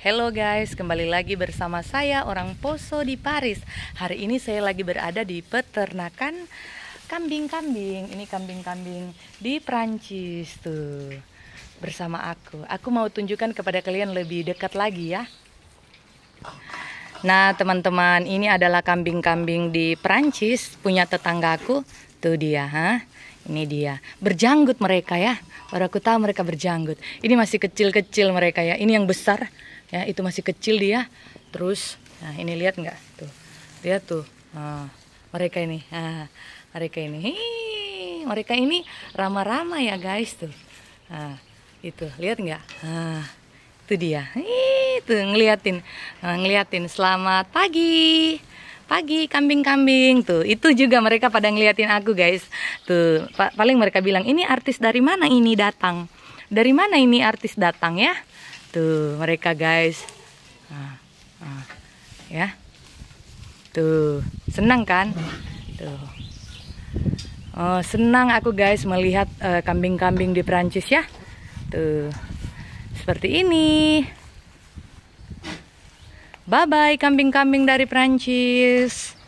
Hello guys, kembali lagi bersama saya orang Poso di Paris. Hari ini saya lagi berada di peternakan kambing-kambing. Ini kambing-kambing di Prancis tuh. Bersama aku. Aku mau tunjukkan kepada kalian lebih dekat lagi ya. Nah, teman-teman, ini adalah kambing-kambing di Prancis punya tetanggaku. Tuh dia, ha? Ini dia. Berjanggut mereka ya. Baru aku tahu mereka berjanggut. Ini masih kecil-kecil mereka ya. Ini yang besar ya itu masih kecil dia terus nah ini lihat nggak tuh lihat tuh nah, mereka ini nah, mereka ini Hii, mereka ini rama-rama ya guys tuh nah, itu lihat nggak nah, itu dia Hii, itu ngeliatin nah, ngeliatin selamat pagi pagi kambing-kambing tuh itu juga mereka pada ngeliatin aku guys tuh pa paling mereka bilang ini artis dari mana ini datang dari mana ini artis datang ya Tuh, mereka guys. Nah, nah, ya. Tuh, senang kan? Tuh. Oh, senang aku guys melihat eh, kambing-kambing uh, di Prancis ya. Tuh. Seperti ini. Bye-bye kambing-kambing dari Prancis.